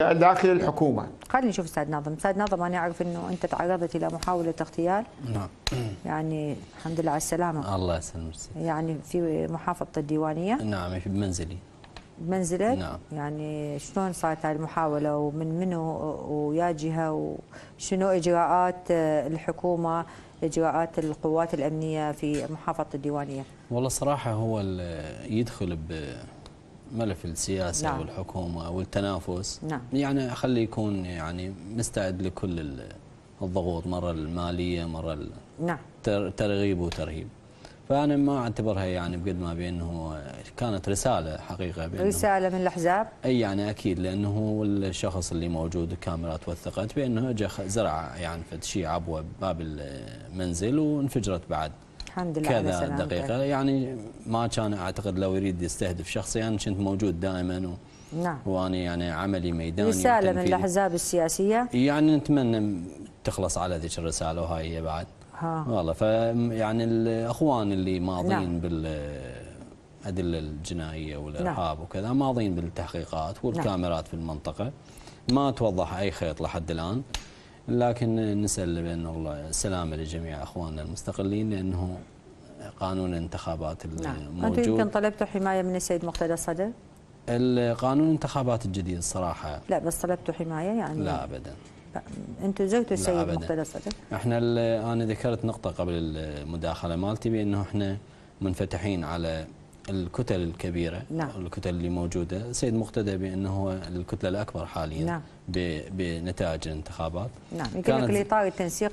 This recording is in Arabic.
داخل الحكومه خلينا نشوف استاذ ناظم استاذ ناظم انا اعرف انه انت تعرضت الى محاوله اغتيال نعم يعني الحمد لله على السلامه الله يسلمك يعني في محافظه الديوانيه نعم في منزلي بمنزلك نعم يعني شلون صارت هاي المحاوله ومن منو ويا جهه وشنو اجراءات الحكومه اجراءات القوات الامنيه في محافظه الديوانيه والله صراحه هو يدخل ب ملف السياسة نعم. والحكومة والتنافس نعم. يعني خلي يكون يعني مستعد لكل الضغوط مرة المالية مرة نعم. ترغيب وترهيب فأنا ما أعتبرها يعني بقد ما بأنه كانت رسالة حقيقة بأنه رسالة من الأحزاب؟ أي يعني أكيد لأنه الشخص اللي موجود الكاميرات وثقت بأنه زرع يعني فد شيء عبوة باب المنزل وانفجرت بعد الحمد لله كذا دقيقة يعني ما كان أعتقد لو يريد يستهدف شخصيا يعني كنت موجود دائما و نعم وأنا يعني عملي ميداني رسالة من الأحزاب السياسية يعني نتمنى تخلص على ذيك الرسالة وهاي هي بعد ها. والله فيعني الأخوان اللي ماضين نعم. بال أدلة الجنائية والإرهاب نعم. وكذا ماضين بالتحقيقات نعم. والكاميرات نعم. في المنطقة ما توضح أي خيط لحد الآن لكن نسأل بأنه الله السلامة لجميع أخواننا المستقلين لأنه قانون الانتخابات الموجود نعم. أنت يمكن طلبتوا حماية من السيد مقتدى صدر؟ القانون الانتخابات الجديد الصراحة لا بس طلبتوا حماية يعني لا أبدا انتم زوجتوا السيد مقتدى صدر؟ احنا انا ذكرت نقطة قبل المداخلة مالتي بأنه احنا منفتحين على الكتل الكبيرة نعم. الكتل اللي موجودة السيد مقتدى بأنه هو الكتلة الأكبر حاليا نعم. بنتائج الانتخابات نعم يمكن لك الإطار التنسيق